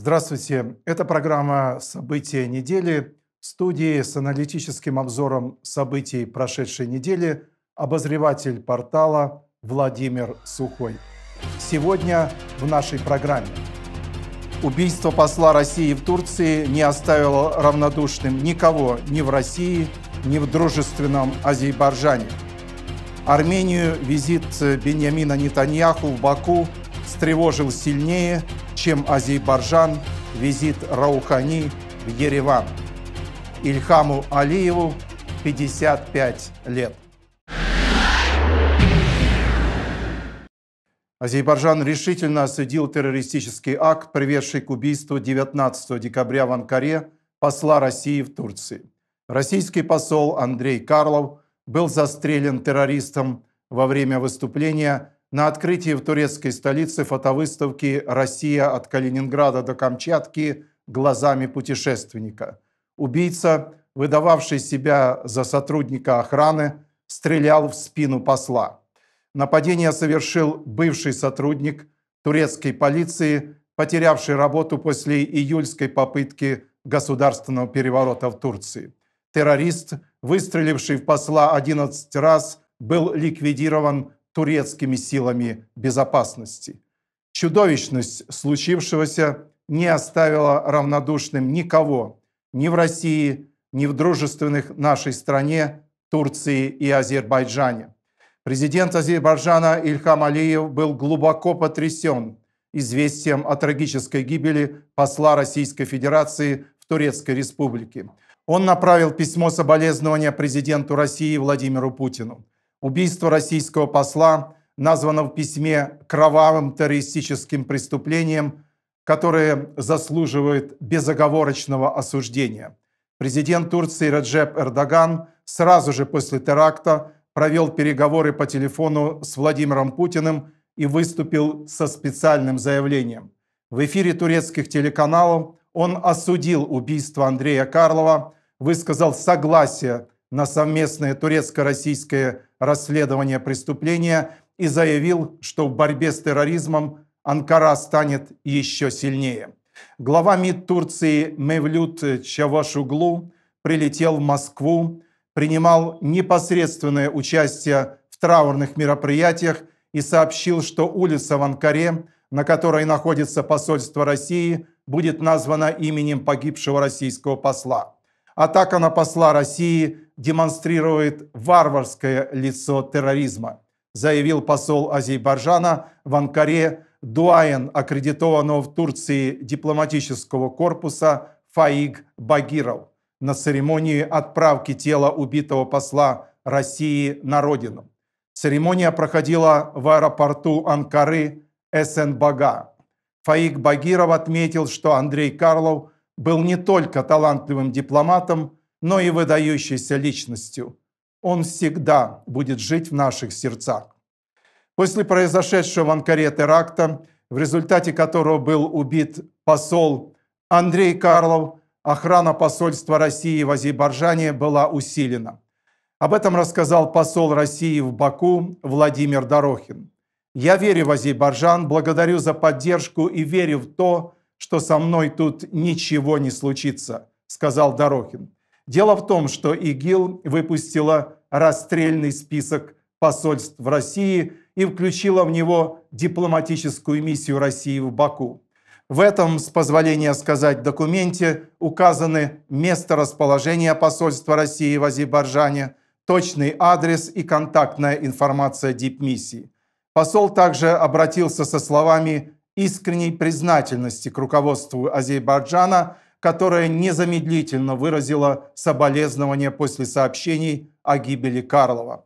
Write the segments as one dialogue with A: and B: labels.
A: Здравствуйте. Это программа «События недели» в студии с аналитическим обзором событий прошедшей недели обозреватель портала Владимир Сухой. Сегодня в нашей программе. Убийство посла России в Турции не оставило равнодушным никого ни в России, ни в дружественном Азербайджане. Армению визит Беньямина Нетаньяху в Баку встревожил сильнее, чем Азербайджан визит Раухани в Ереван. Ильхаму Алиеву 55 лет. Азербайджан решительно осудил террористический акт, приведший к убийству 19 декабря в Анкаре посла России в Турции. Российский посол Андрей Карлов был застрелен террористом во время выступления на открытии в турецкой столице фотовыставки «Россия от Калининграда до Камчатки глазами путешественника». Убийца, выдававший себя за сотрудника охраны, стрелял в спину посла. Нападение совершил бывший сотрудник турецкой полиции, потерявший работу после июльской попытки государственного переворота в Турции. Террорист, выстреливший в посла 11 раз, был ликвидирован турецкими силами безопасности. Чудовищность случившегося не оставила равнодушным никого ни в России, ни в дружественных нашей стране, Турции и Азербайджане. Президент Азербайджана Ильхам Алиев был глубоко потрясен известием о трагической гибели посла Российской Федерации в Турецкой Республике. Он направил письмо соболезнования президенту России Владимиру Путину. Убийство российского посла названо в письме кровавым террористическим преступлением, которое заслуживает безоговорочного осуждения. Президент Турции Раджеп Эрдоган сразу же после теракта провел переговоры по телефону с Владимиром Путиным и выступил со специальным заявлением. В эфире турецких телеканалов он осудил убийство Андрея Карлова, высказал согласие на совместное турецко-российское расследования преступления и заявил, что в борьбе с терроризмом Анкара станет еще сильнее. Глава МИД Турции Мевлют Чавашуглу прилетел в Москву, принимал непосредственное участие в траурных мероприятиях и сообщил, что улица в Анкаре, на которой находится посольство России, будет названа именем погибшего российского посла. Атака на посла России демонстрирует варварское лицо терроризма, заявил посол Азербайджана в Анкаре дуаен аккредитованного в Турции дипломатического корпуса Фаиг Багиров на церемонии отправки тела убитого посла России на родину. Церемония проходила в аэропорту Анкары Эсенбага. Фаик Багиров отметил, что Андрей Карлов был не только талантливым дипломатом, но и выдающейся личностью. Он всегда будет жить в наших сердцах. После произошедшего в Анкаре теракта, в результате которого был убит посол Андрей Карлов, охрана посольства России в Азербайджане была усилена. Об этом рассказал посол России в Баку Владимир Дорохин. «Я верю в Азербайджан, благодарю за поддержку и верю в то, что со мной тут ничего не случится», – сказал Дорохин. Дело в том, что ИГИЛ выпустила расстрельный список посольств в России и включила в него дипломатическую миссию России в Баку. В этом, с позволения сказать, документе указаны место расположения посольства России в Азербайджане, точный адрес и контактная информация дипмиссии. Посол также обратился со словами искренней признательности к руководству Азербайджана, которое незамедлительно выразило соболезнования после сообщений о гибели Карлова.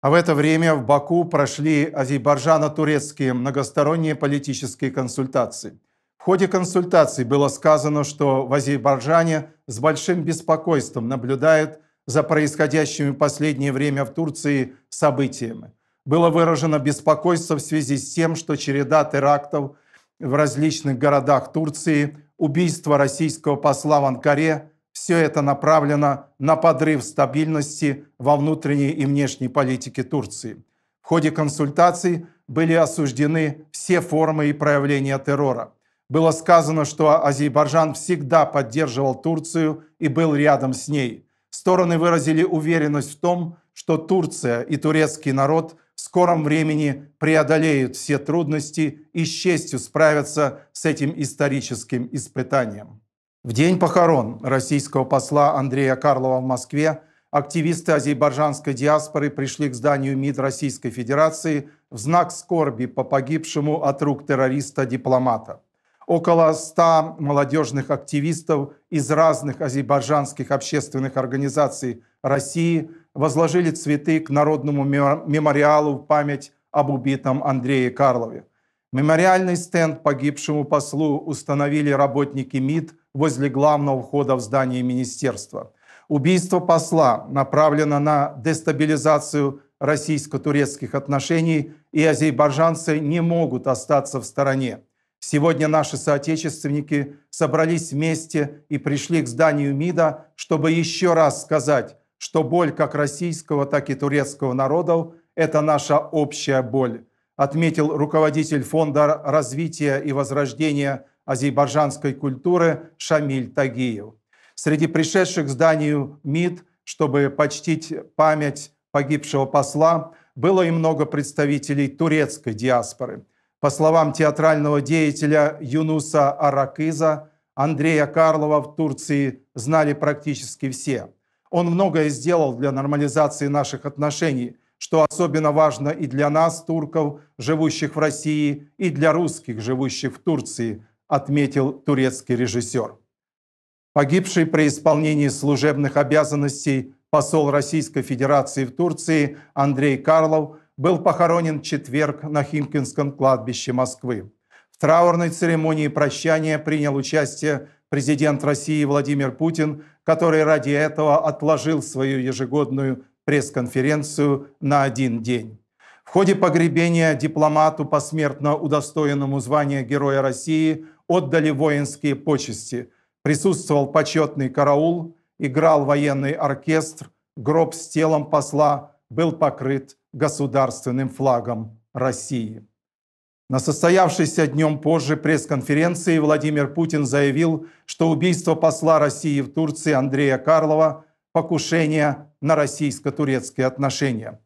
A: А в это время в Баку прошли азербайджано-турецкие многосторонние политические консультации. В ходе консультаций было сказано, что в Азербайджане с большим беспокойством наблюдают за происходящими в последнее время в Турции событиями. Было выражено беспокойство в связи с тем, что череда терактов в различных городах Турции, убийство российского посла в Анкаре – все это направлено на подрыв стабильности во внутренней и внешней политике Турции. В ходе консультаций были осуждены все формы и проявления террора. Было сказано, что Азербайджан всегда поддерживал Турцию и был рядом с ней. Стороны выразили уверенность в том, что Турция и турецкий народ – в скором времени преодолеют все трудности и с честью справятся с этим историческим испытанием. В день похорон российского посла Андрея Карлова в Москве активисты азербайджанской диаспоры пришли к зданию МИД Российской Федерации в знак скорби по погибшему от рук террориста-дипломата. Около ста молодежных активистов из разных азербайджанских общественных организаций России – возложили цветы к народному мемориалу в память об убитом Андрее Карлове. Мемориальный стенд погибшему послу установили работники МИД возле главного входа в здание министерства. Убийство посла направлено на дестабилизацию российско-турецких отношений, и азербайджанцы не могут остаться в стороне. Сегодня наши соотечественники собрались вместе и пришли к зданию МИДа, чтобы еще раз сказать, что боль как российского, так и турецкого народов – это наша общая боль, отметил руководитель Фонда развития и возрождения азербайджанской культуры Шамиль Тагиев. Среди пришедших к зданию МИД, чтобы почтить память погибшего посла, было и много представителей турецкой диаспоры. По словам театрального деятеля Юнуса Аракиза, Андрея Карлова в Турции знали практически все – он многое сделал для нормализации наших отношений, что особенно важно и для нас, турков, живущих в России, и для русских, живущих в Турции, отметил турецкий режиссер. Погибший при исполнении служебных обязанностей посол Российской Федерации в Турции Андрей Карлов был похоронен в четверг на Химкинском кладбище Москвы. В траурной церемонии прощания принял участие президент России Владимир Путин, который ради этого отложил свою ежегодную пресс-конференцию на один день. В ходе погребения дипломату, посмертно удостоенному звания Героя России, отдали воинские почести. Присутствовал почетный караул, играл военный оркестр, гроб с телом посла был покрыт государственным флагом России. На состоявшейся днем позже пресс-конференции Владимир Путин заявил, что убийство посла России в Турции Андрея Карлова – покушение на российско-турецкие отношения.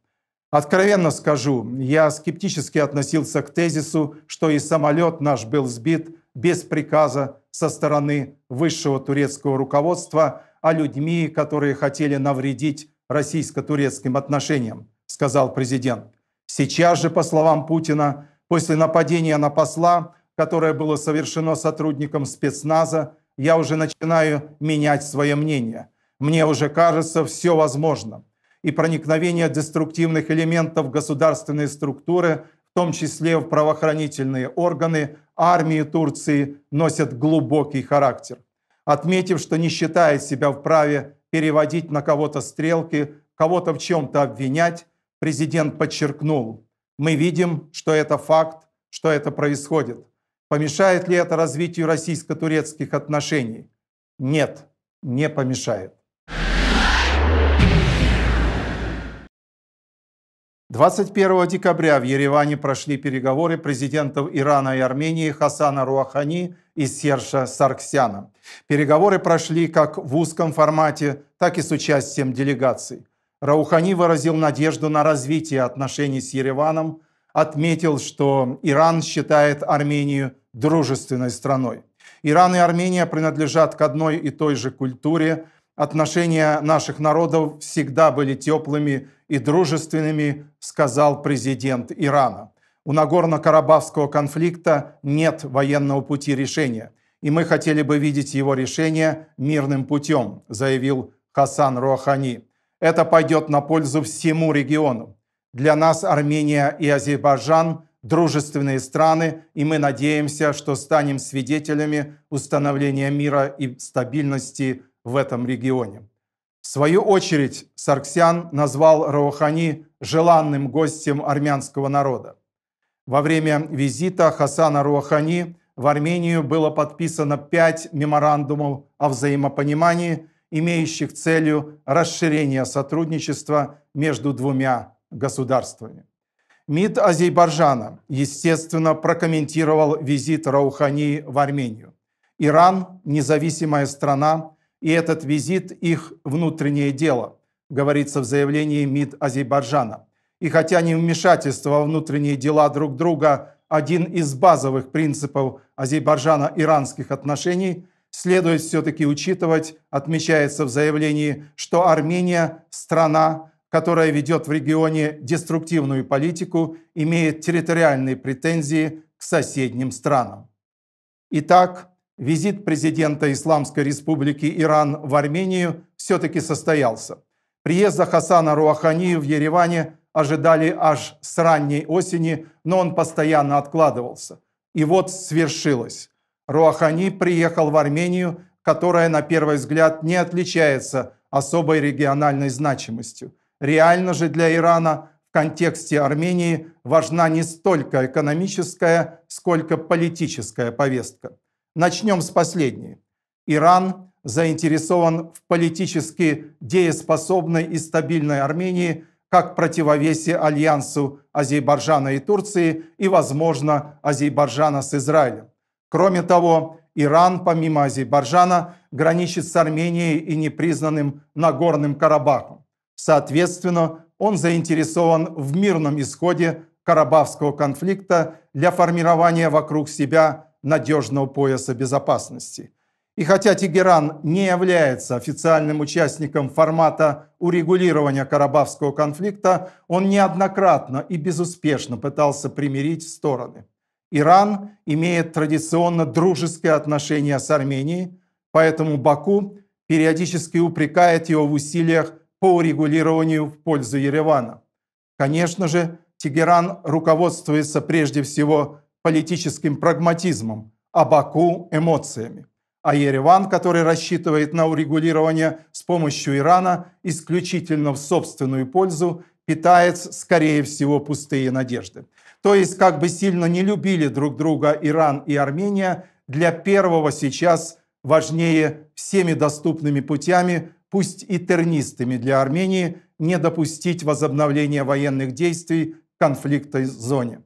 A: Откровенно скажу, я скептически относился к тезису, что и самолет наш был сбит без приказа со стороны высшего турецкого руководства, а людьми, которые хотели навредить российско-турецким отношениям, сказал президент. Сейчас же, по словам Путина, После нападения на посла, которое было совершено сотрудником спецназа, я уже начинаю менять свое мнение. Мне уже кажется все возможно. И проникновение деструктивных элементов в государственные структуры, в том числе в правоохранительные органы, армии Турции, носят глубокий характер. Отметив, что не считает себя вправе переводить на кого-то стрелки, кого-то в чем-то обвинять, президент подчеркнул – мы видим, что это факт, что это происходит. Помешает ли это развитию российско-турецких отношений? Нет, не помешает. 21 декабря в Ереване прошли переговоры президентов Ирана и Армении Хасана Руахани и Серша Сарксяна. Переговоры прошли как в узком формате, так и с участием делегаций. Раухани выразил надежду на развитие отношений с Ереваном, отметил, что Иран считает Армению дружественной страной. Иран и Армения принадлежат к одной и той же культуре. Отношения наших народов всегда были теплыми и дружественными, сказал президент Ирана. У Нагорно-Карабахского конфликта нет военного пути решения, и мы хотели бы видеть его решение мирным путем, заявил Хасан Рохани. Это пойдет на пользу всему региону. Для нас Армения и Азербайджан – дружественные страны, и мы надеемся, что станем свидетелями установления мира и стабильности в этом регионе. В свою очередь Сарксян назвал Раухани желанным гостем армянского народа. Во время визита Хасана Раухани в Армению было подписано пять меморандумов о взаимопонимании – имеющих целью расширения сотрудничества между двумя государствами. МИД Азербайджана, естественно, прокомментировал визит Раухани в Армению. Иран – независимая страна, и этот визит – их внутреннее дело, говорится в заявлении МИД Азербайджана. И хотя не вмешательство во внутренние дела друг друга – один из базовых принципов азербайджано-иранских отношений – следует все-таки учитывать, отмечается в заявлении, что Армения – страна, которая ведет в регионе деструктивную политику, имеет территориальные претензии к соседним странам. Итак, визит президента Исламской республики Иран в Армению все-таки состоялся. Приезда Хасана Руахани в Ереване ожидали аж с ранней осени, но он постоянно откладывался. И вот свершилось. Руахани приехал в Армению, которая, на первый взгляд, не отличается особой региональной значимостью. Реально же для Ирана в контексте Армении важна не столько экономическая, сколько политическая повестка. Начнем с последней. Иран заинтересован в политически дееспособной и стабильной Армении как противовесе альянсу Азербайджана и Турции и, возможно, Азербайджана с Израилем. Кроме того, Иран, помимо Азербайджана, граничит с Арменией и непризнанным Нагорным Карабахом. Соответственно, он заинтересован в мирном исходе Карабахского конфликта для формирования вокруг себя надежного пояса безопасности. И хотя Тегеран не является официальным участником формата урегулирования Карабахского конфликта, он неоднократно и безуспешно пытался примирить стороны. Иран имеет традиционно дружеское отношение с Арменией, поэтому Баку периодически упрекает его в усилиях по урегулированию в пользу Еревана. Конечно же, Тегеран руководствуется прежде всего политическим прагматизмом, а Баку – эмоциями. А Ереван, который рассчитывает на урегулирование с помощью Ирана исключительно в собственную пользу, питает, скорее всего, пустые надежды. То есть как бы сильно не любили друг друга Иран и Армения, для первого сейчас важнее всеми доступными путями, пусть и тернистыми для Армении, не допустить возобновления военных действий в конфликтной зоне.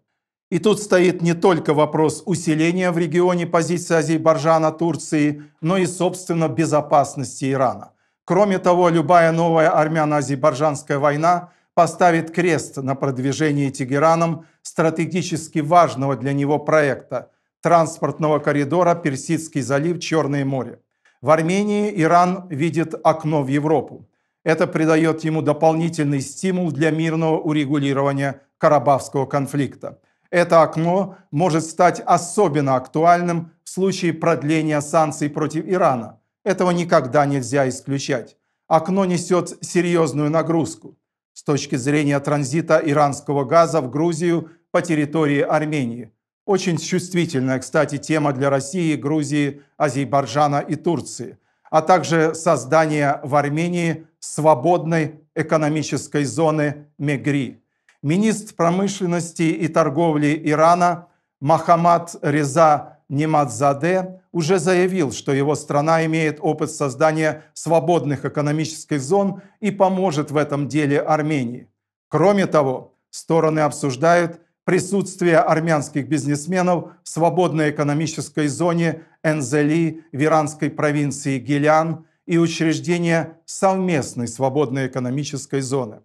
A: И тут стоит не только вопрос усиления в регионе позиции Азербайджана, Турции, но и, собственно, безопасности Ирана. Кроме того, любая новая армяно-азербайджанская война – поставит крест на продвижении Тегераном стратегически важного для него проекта – транспортного коридора Персидский залив Черное море. В Армении Иран видит окно в Европу. Это придает ему дополнительный стимул для мирного урегулирования Карабахского конфликта. Это окно может стать особенно актуальным в случае продления санкций против Ирана. Этого никогда нельзя исключать. Окно несет серьезную нагрузку с точки зрения транзита иранского газа в Грузию по территории Армении. Очень чувствительная, кстати, тема для России, Грузии, Азербайджана и Турции, а также создание в Армении свободной экономической зоны Мегри. Министр промышленности и торговли Ирана Махамад Реза Немадзаде уже заявил, что его страна имеет опыт создания свободных экономических зон и поможет в этом деле Армении. Кроме того, стороны обсуждают присутствие армянских бизнесменов в свободной экономической зоне Энзели в иранской провинции Гилян и учреждение совместной свободной экономической зоны.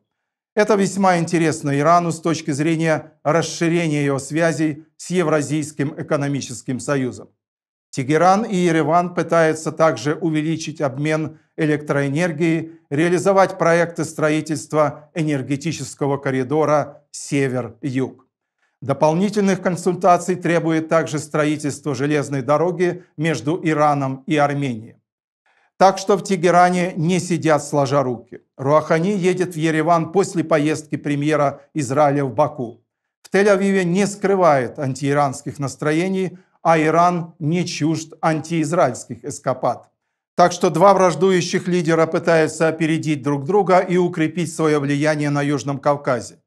A: Это весьма интересно Ирану с точки зрения расширения его связей с Евразийским экономическим союзом. Тегеран и Ереван пытаются также увеличить обмен электроэнергии, реализовать проекты строительства энергетического коридора «Север-Юг». Дополнительных консультаций требует также строительство железной дороги между Ираном и Арменией. Так что в Тегеране не сидят сложа руки. Руахани едет в Ереван после поездки премьера Израиля в Баку. В Тель-Авиве не скрывает антииранских настроений, а Иран не чужд антиизраильских эскапад. Так что два враждующих лидера пытаются опередить друг друга и укрепить свое влияние на Южном Кавказе.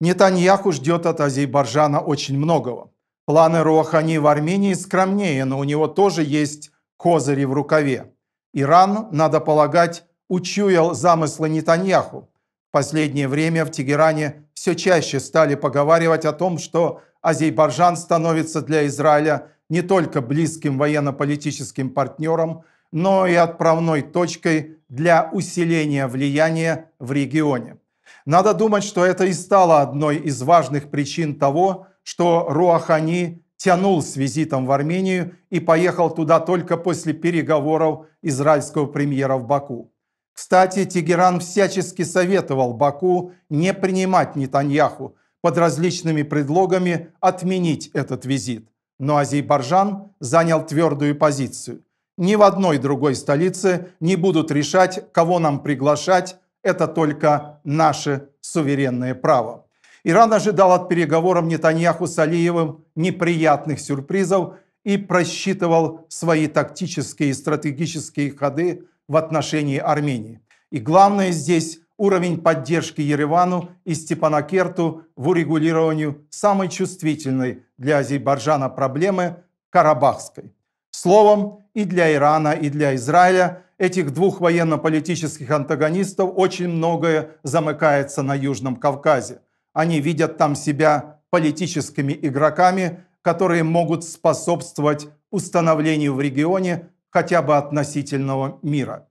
A: Нетаньяху ждет от Азербайджана очень многого. Планы Руахани в Армении скромнее, но у него тоже есть козыри в рукаве. Иран, надо полагать, учуял замыслы Нетаньяху. В последнее время в Тегеране все чаще стали поговаривать о том, что Азербайджан становится для Израиля не только близким военно-политическим партнером, но и отправной точкой для усиления влияния в регионе. Надо думать, что это и стало одной из важных причин того, что Руахани тянул с визитом в Армению и поехал туда только после переговоров израильского премьера в Баку. Кстати, Тегеран всячески советовал Баку не принимать Нетаньяху, под различными предлогами отменить этот визит. Но Азербайджан занял твердую позицию. Ни в одной другой столице не будут решать, кого нам приглашать, это только наше суверенное право. Иран ожидал от переговоров Нетаньяху с Алиевым неприятных сюрпризов и просчитывал свои тактические и стратегические ходы в отношении Армении. И главное здесь уровень поддержки Еревану и Степанакерту в урегулировании самой чувствительной для Азербайджана проблемы Карабахской. Словом, и для Ирана, и для Израиля этих двух военно-политических антагонистов очень многое замыкается на Южном Кавказе. Они видят там себя политическими игроками, которые могут способствовать установлению в регионе хотя бы относительного мира.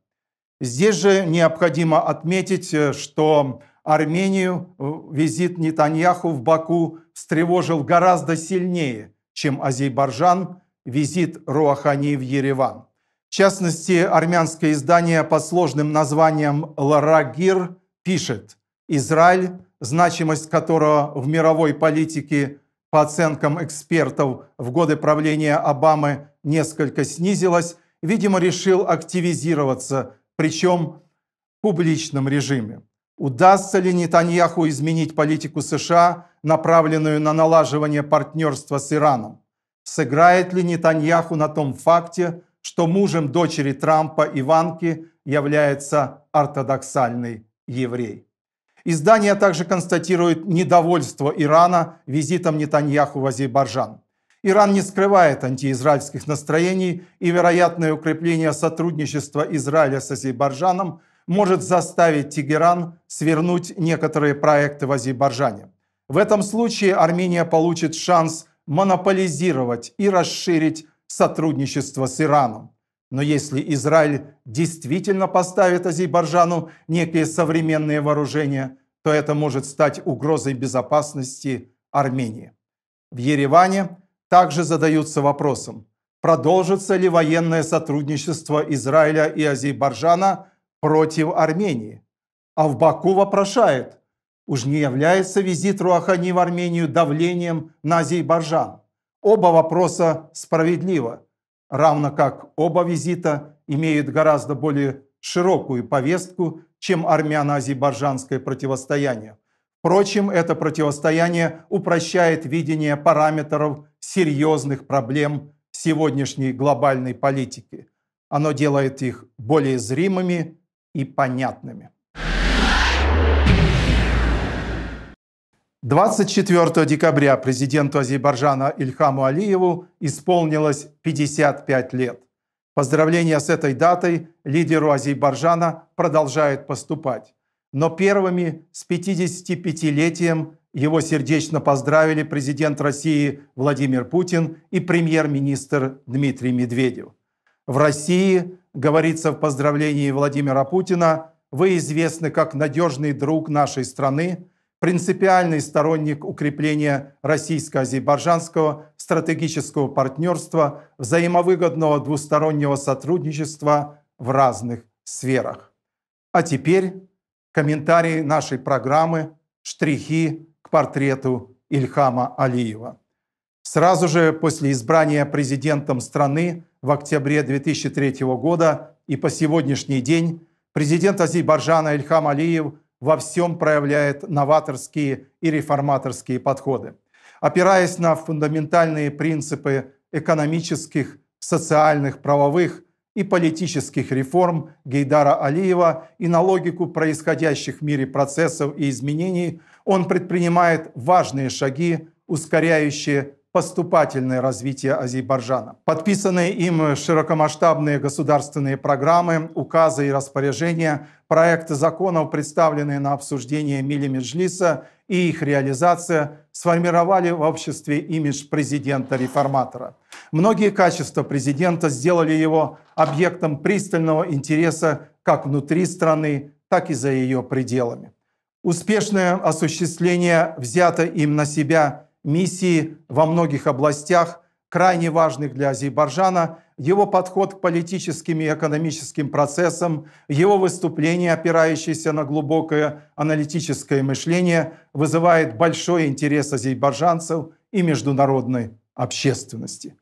A: Здесь же необходимо отметить, э, что Армению э, визит Нетаньяху в Баку встревожил гораздо сильнее, чем Азербайджан визит Руахани в Ереван. В частности, армянское издание под сложным названием «Ларагир» пишет «Израиль значимость которого в мировой политике, по оценкам экспертов, в годы правления Обамы несколько снизилась, видимо, решил активизироваться, причем в публичном режиме. Удастся ли Нетаньяху изменить политику США, направленную на налаживание партнерства с Ираном? Сыграет ли Нетаньяху на том факте, что мужем дочери Трампа Иванки является ортодоксальный еврей? Издание также констатирует недовольство Ирана визитом Нетаньяху в Азербайджан. Иран не скрывает антиизраильских настроений, и вероятное укрепление сотрудничества Израиля с Азербайджаном может заставить Тегеран свернуть некоторые проекты в Азербайджане. В этом случае Армения получит шанс монополизировать и расширить сотрудничество с Ираном. Но если Израиль действительно поставит Азербайджану некие современные вооружения, то это может стать угрозой безопасности Армении. В Ереване также задаются вопросом, продолжится ли военное сотрудничество Израиля и Азербайджана против Армении. А в Баку вопрошает, уж не является визит Руахани в Армению давлением на Азербайджан? Оба вопроса справедливо – равно как оба визита имеют гораздо более широкую повестку, чем армяно-азербайджанское противостояние. Впрочем, это противостояние упрощает видение параметров серьезных проблем сегодняшней глобальной политики. Оно делает их более зримыми и понятными. 24 декабря президенту Азербайджана Ильхаму Алиеву исполнилось 55 лет. Поздравления с этой датой лидеру Азербайджана продолжают поступать. Но первыми с 55-летием его сердечно поздравили президент России Владимир Путин и премьер-министр Дмитрий Медведев. В России, говорится в поздравлении Владимира Путина, вы известны как надежный друг нашей страны, принципиальный сторонник укрепления российско-азербайджанского стратегического партнерства, взаимовыгодного двустороннего сотрудничества в разных сферах. А теперь комментарии нашей программы «Штрихи к портрету Ильхама Алиева». Сразу же после избрания президентом страны в октябре 2003 года и по сегодняшний день президент Азербайджана Ильхам Алиев – во всем проявляет новаторские и реформаторские подходы. Опираясь на фундаментальные принципы экономических, социальных, правовых и политических реформ Гейдара Алиева и на логику происходящих в мире процессов и изменений, он предпринимает важные шаги, ускоряющие поступательное развитие Азербайджана. Подписанные им широкомасштабные государственные программы, указы и распоряжения, проекты законов, представленные на обсуждение Мили Меджлиса и их реализация, сформировали в обществе имидж президента-реформатора. Многие качества президента сделали его объектом пристального интереса как внутри страны, так и за ее пределами. Успешное осуществление взято им на себя – миссии во многих областях, крайне важных для Азербайджана, его подход к политическим и экономическим процессам, его выступление, опирающееся на глубокое аналитическое мышление, вызывает большой интерес азербайджанцев и международной общественности.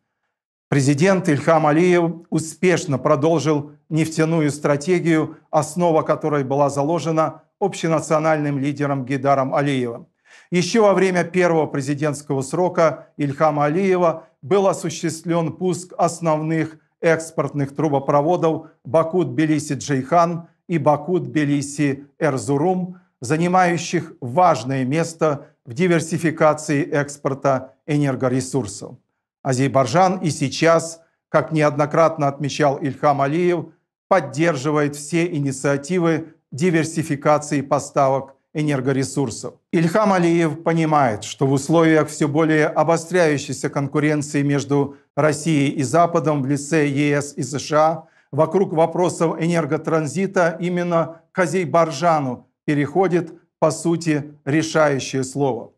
A: Президент Ильхам Алиев успешно продолжил нефтяную стратегию, основа которой была заложена общенациональным лидером Гидаром Алиевым. Еще во время первого президентского срока Ильхама Алиева был осуществлен пуск основных экспортных трубопроводов бакут белиси джейхан и бакут белиси эрзурум занимающих важное место в диверсификации экспорта энергоресурсов. Азербайджан и сейчас, как неоднократно отмечал Ильхам Алиев, поддерживает все инициативы диверсификации поставок энергоресурсов. Ильхам Алиев понимает, что в условиях все более обостряющейся конкуренции между Россией и Западом в лице ЕС и США вокруг вопросов энерготранзита именно Баржану переходит, по сути, решающее слово.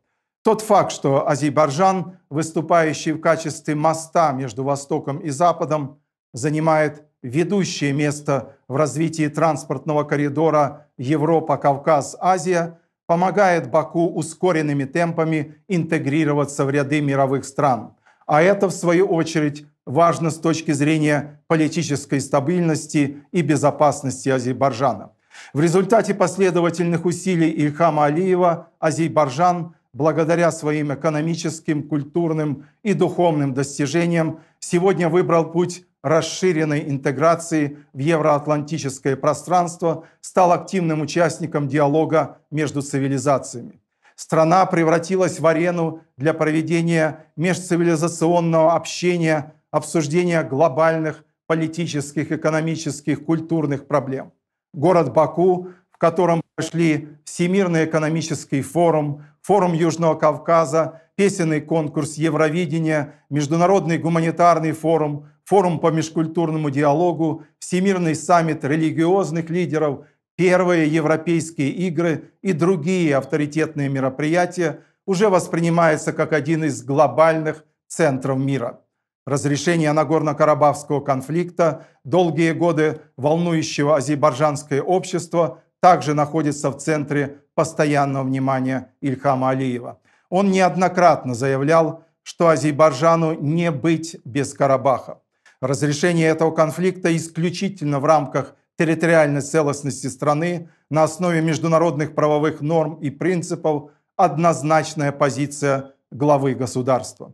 A: Тот факт, что Азербайджан, выступающий в качестве моста между Востоком и Западом, занимает ведущее место в развитии транспортного коридора Европа-Кавказ-Азия, помогает Баку ускоренными темпами интегрироваться в ряды мировых стран. А это, в свою очередь, важно с точки зрения политической стабильности и безопасности Азербайджана. В результате последовательных усилий Ильхама Алиева Азербайджан, благодаря своим экономическим, культурным и духовным достижениям, сегодня выбрал путь расширенной интеграции в евроатлантическое пространство, стал активным участником диалога между цивилизациями. Страна превратилась в арену для проведения межцивилизационного общения, обсуждения глобальных политических, экономических, культурных проблем. Город Баку, в котором прошли Всемирный экономический форум, форум Южного Кавказа, песенный конкурс Евровидения, Международный гуманитарный форум, форум по межкультурному диалогу, Всемирный саммит религиозных лидеров, первые европейские игры и другие авторитетные мероприятия уже воспринимается как один из глобальных центров мира. Разрешение Нагорно-Карабахского конфликта, долгие годы волнующего азербайджанское общество также находится в центре постоянного внимания Ильхама Алиева. Он неоднократно заявлял, что Азербайджану не быть без Карабаха. Разрешение этого конфликта исключительно в рамках территориальной целостности страны на основе международных правовых норм и принципов однозначная позиция главы государства.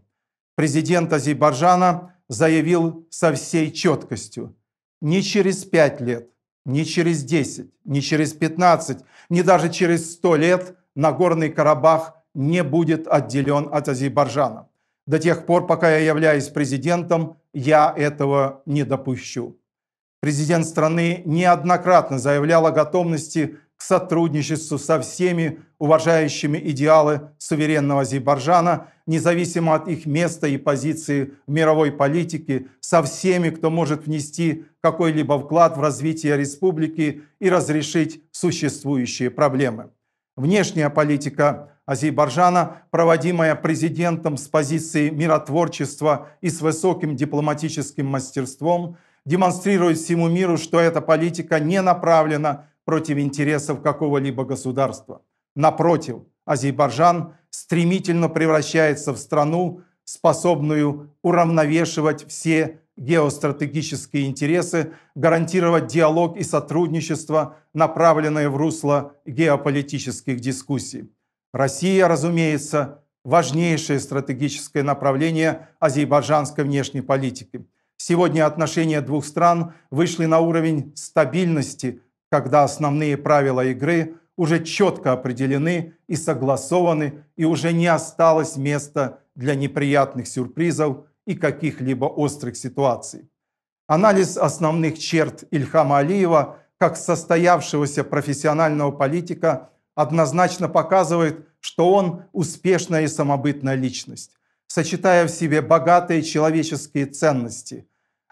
A: Президент Азербайджана заявил со всей четкостью, ни через пять лет, ни через 10, ни через 15, ни даже через 100 лет Нагорный Карабах не будет отделен от Азербайджана. До тех пор, пока я являюсь президентом, я этого не допущу. Президент страны неоднократно заявлял о готовности к сотрудничеству со всеми уважающими идеалы суверенного Азербайджана, независимо от их места и позиции в мировой политике, со всеми, кто может внести какой-либо вклад в развитие республики и разрешить существующие проблемы. Внешняя политика Азербайджана, проводимая президентом с позиции миротворчества и с высоким дипломатическим мастерством, демонстрирует всему миру, что эта политика не направлена против интересов какого-либо государства. Напротив, Азербайджан стремительно превращается в страну, способную уравновешивать все геостратегические интересы, гарантировать диалог и сотрудничество, направленное в русло геополитических дискуссий. Россия, разумеется, важнейшее стратегическое направление азербайджанской внешней политики. Сегодня отношения двух стран вышли на уровень стабильности, когда основные правила игры уже четко определены и согласованы, и уже не осталось места для неприятных сюрпризов и каких-либо острых ситуаций. Анализ основных черт Ильхама Алиева как состоявшегося профессионального политика – однозначно показывает, что он успешная и самобытная личность, сочетая в себе богатые человеческие ценности,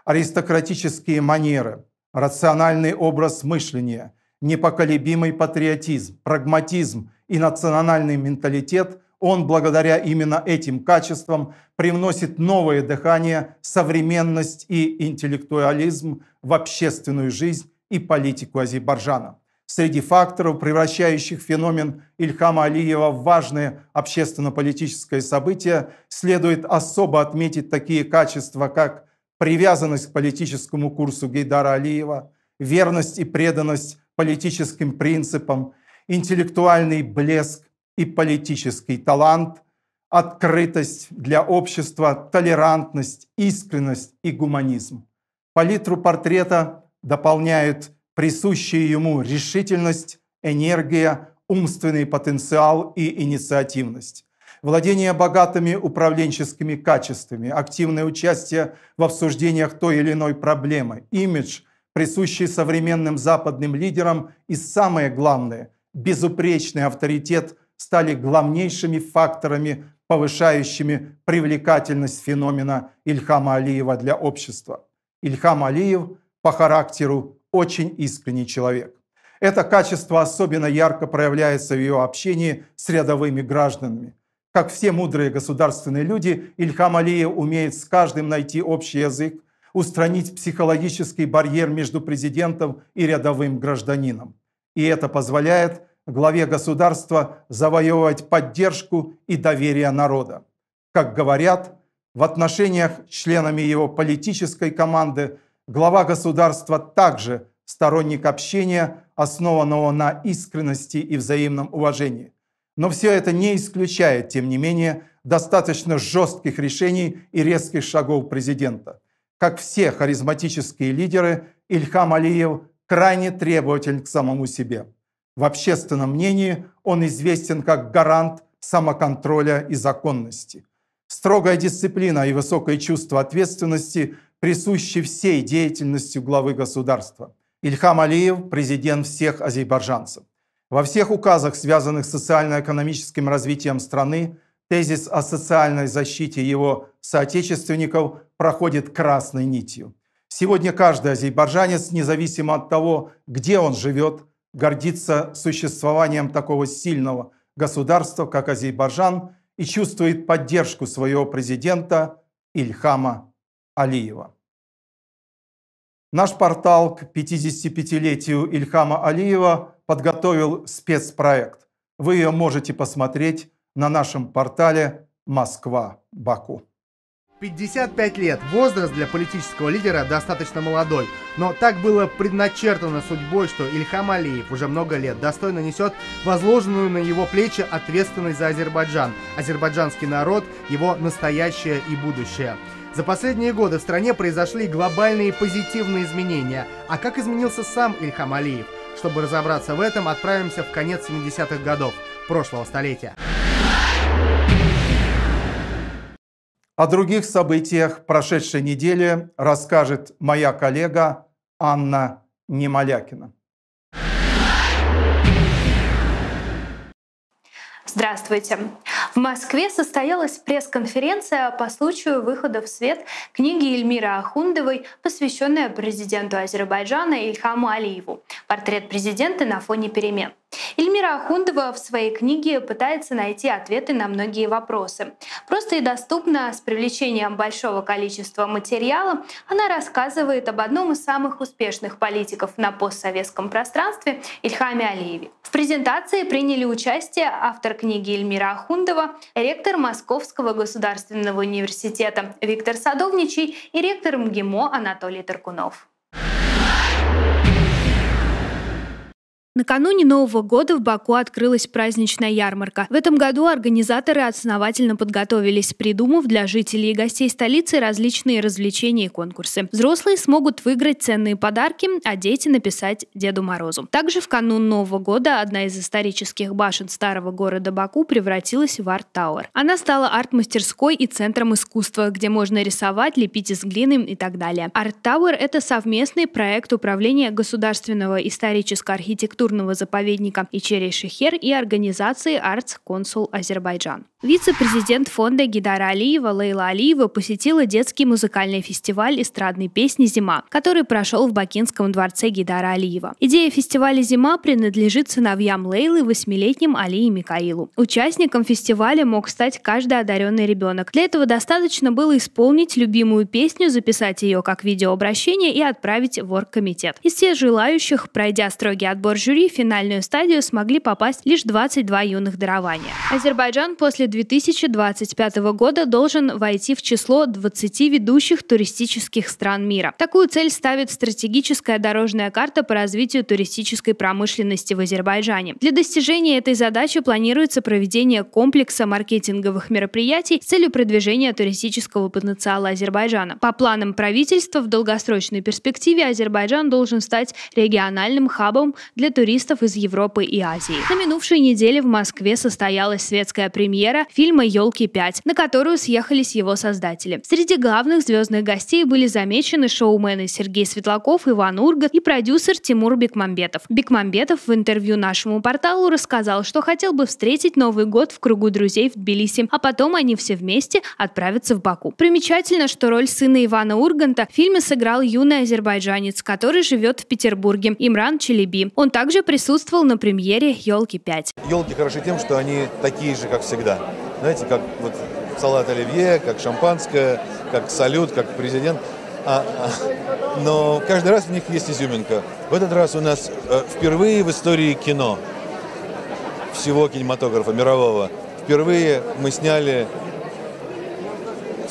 A: аристократические манеры, рациональный образ мышления, непоколебимый патриотизм, прагматизм и национальный менталитет, он благодаря именно этим качествам привносит новое дыхание, современность и интеллектуализм в общественную жизнь и политику Азербайджана среди факторов, превращающих феномен Ильхама Алиева в важное общественно-политическое событие, следует особо отметить такие качества, как привязанность к политическому курсу Гейдара Алиева, верность и преданность политическим принципам, интеллектуальный блеск и политический талант, открытость для общества, толерантность, искренность и гуманизм. Палитру портрета дополняют – присущие ему решительность, энергия, умственный потенциал и инициативность. Владение богатыми управленческими качествами, активное участие в обсуждениях той или иной проблемы, имидж, присущий современным западным лидерам и, самое главное, безупречный авторитет стали главнейшими факторами, повышающими привлекательность феномена Ильхама Алиева для общества. Ильхам Алиев по характеру очень искренний человек. Это качество особенно ярко проявляется в ее общении с рядовыми гражданами. Как все мудрые государственные люди, Ильхам Алиев умеет с каждым найти общий язык, устранить психологический барьер между президентом и рядовым гражданином. И это позволяет главе государства завоевывать поддержку и доверие народа. Как говорят, в отношениях с членами его политической команды – Глава государства также сторонник общения, основанного на искренности и взаимном уважении. Но все это не исключает, тем не менее, достаточно жестких решений и резких шагов президента. Как все харизматические лидеры, Ильхам Алиев крайне требователь к самому себе. В общественном мнении он известен как гарант самоконтроля и законности. Строгая дисциплина и высокое чувство ответственности присущи всей деятельности главы государства. Ильхам Алиев – президент всех азербайджанцев. Во всех указах, связанных с социально-экономическим развитием страны, тезис о социальной защите его соотечественников проходит красной нитью. Сегодня каждый азербайджанец, независимо от того, где он живет, гордится существованием такого сильного государства, как Азербайджан – и чувствует поддержку своего президента Ильхама Алиева. Наш портал к 55-летию Ильхама Алиева подготовил спецпроект. Вы ее можете посмотреть на нашем портале Москва-Баку.
B: 55 лет. Возраст для политического лидера достаточно молодой. Но так было предначертано судьбой, что Ильхам Алиев уже много лет достойно несет возложенную на его плечи ответственность за Азербайджан, азербайджанский народ, его настоящее и будущее. За последние годы в стране произошли глобальные позитивные изменения. А как изменился сам Ильхам Алиев? Чтобы разобраться в этом, отправимся в конец 70-х годов прошлого столетия.
A: О других событиях прошедшей недели расскажет моя коллега Анна Немолякина.
B: Здравствуйте. В Москве состоялась пресс-конференция по случаю выхода в свет книги Эльмира Ахундовой, посвященная президенту Азербайджана Ильхаму Алиеву «Портрет президента на фоне перемен». Эльмира Ахундова в своей книге пытается найти ответы на многие вопросы. Просто и доступно, с привлечением большого количества материала, она рассказывает об одном из самых успешных политиков на постсоветском пространстве Ильхаме Алиеве. В презентации приняли участие автор книги Эльмира Ахундова, ректор Московского государственного университета Виктор Садовничий и ректор МГИМО Анатолий Таркунов. Накануне Нового года в Баку открылась праздничная ярмарка. В этом году организаторы основательно подготовились, придумав для жителей и гостей столицы различные развлечения и конкурсы. Взрослые смогут выиграть ценные подарки, а дети написать Деду Морозу. Также в канун Нового года одна из исторических башен старого города Баку превратилась в арт-тауэр. Она стала арт-мастерской и центром искусства, где можно рисовать, лепить из глины и так далее. Арт-тауэр – это совместный проект управления государственного исторической архитектуры архитектурного заповедника Ичерей-Шехер и организации Arts консул Азербайджан». Вице-президент фонда Гидара Алиева Лейла Алиева посетила детский музыкальный фестиваль эстрадной песни «Зима», который прошел в Бакинском дворце Гидара Алиева. Идея фестиваля «Зима» принадлежит сыновьям Лейлы, восьмилетним Алии Микаилу. Участником фестиваля мог стать каждый одаренный ребенок. Для этого достаточно было исполнить любимую песню, записать ее как видеообращение и отправить в оргкомитет. Из всех желающих, пройдя строгий отбор жюри в финальную стадию смогли попасть лишь 22 юных дарования. Азербайджан после 2025 года должен войти в число 20 ведущих туристических стран мира. Такую цель ставит стратегическая дорожная карта по развитию туристической промышленности в Азербайджане. Для достижения этой задачи планируется проведение комплекса маркетинговых мероприятий с целью продвижения туристического потенциала Азербайджана. По планам правительства в долгосрочной перспективе Азербайджан должен стать региональным хабом для туристов из Европы и Азии. На минувшей неделе в Москве состоялась светская премьера фильма «Елки-5», на которую съехались его создатели. Среди главных звездных гостей были замечены шоумены Сергей Светлаков, Иван Ургат и продюсер Тимур Бекмамбетов. Бекмамбетов в интервью нашему порталу рассказал, что хотел бы встретить Новый год в кругу друзей в Тбилиси, а потом они все вместе отправятся в Баку. Примечательно, что роль сына Ивана Урганта в фильме сыграл юный азербайджанец, который живет в Петербурге, Имран Челеби. Он также также присутствовал на премьере «Елки-5».
A: «Елки» хороши тем, что они такие же, как всегда. Знаете, как вот салат оливье, как шампанское, как салют, как президент. А, а, но каждый раз в них есть изюминка. В этот раз у нас э, впервые в истории кино, всего кинематографа мирового, впервые мы сняли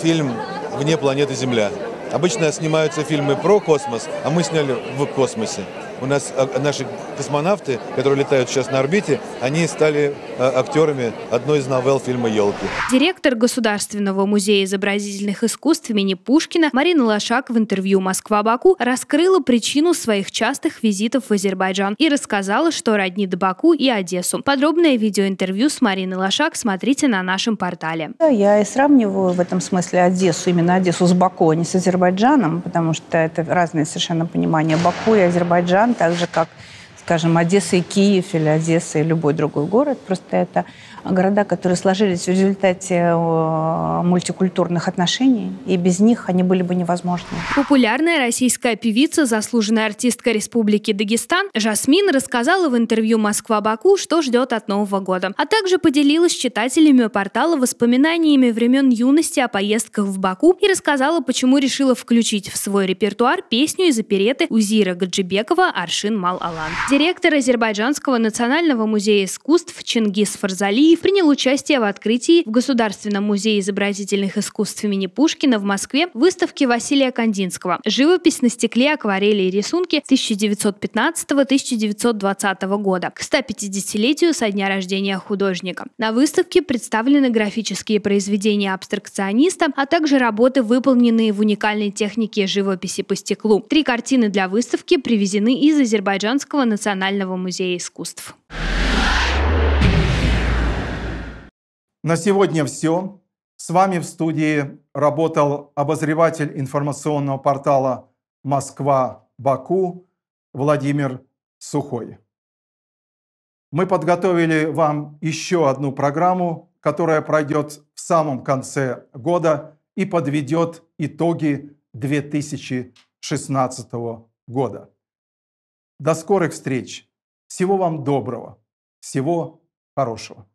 A: фильм «Вне планеты Земля». Обычно снимаются фильмы про космос, а мы сняли в космосе у нас а, наши космонавты, которые летают сейчас на орбите, они стали а, актерами одной из новелл фильма «Елки».
B: Директор Государственного музея изобразительных искусств имени Пушкина Марина Лошак в интервью «Москва-Баку» раскрыла причину своих частых визитов в Азербайджан и рассказала, что роднит Баку и Одессу. Подробное видеоинтервью с Мариной Лошак смотрите на нашем портале. Я и сравниваю в этом смысле Одессу, именно Одессу с Баку, а не с Азербайджаном, потому что это разные совершенно понимания Баку и Азербайджан стран, так же как, скажем, Одесса и Киев или Одесса и любой другой город. Просто это города, которые сложились в результате э, мультикультурных отношений, и без них они были бы невозможны. Популярная российская певица, заслуженная артистка Республики Дагестан Жасмин рассказала в интервью «Москва-Баку», что ждет от Нового года, а также поделилась с читателями портала воспоминаниями времен юности о поездках в Баку и рассказала, почему решила включить в свой репертуар песню из опереты Узира Гаджибекова «Аршин Мал-Алан». Директор Азербайджанского национального музея искусств Чингис Фарзали Киев принял участие в открытии в Государственном музее изобразительных искусств имени Пушкина в Москве выставки Василия Кандинского «Живопись на стекле, акварели и рисунки 1915-1920 года» к 150-летию со дня рождения художника. На выставке представлены графические произведения абстракциониста, а также работы, выполненные в уникальной технике живописи по стеклу. Три картины для выставки привезены из Азербайджанского национального музея искусств.
A: На сегодня все. С вами в студии работал обозреватель информационного портала «Москва-Баку» Владимир Сухой. Мы подготовили вам еще одну программу, которая пройдет в самом конце года и подведет итоги 2016 года. До скорых встреч. Всего вам доброго. Всего хорошего.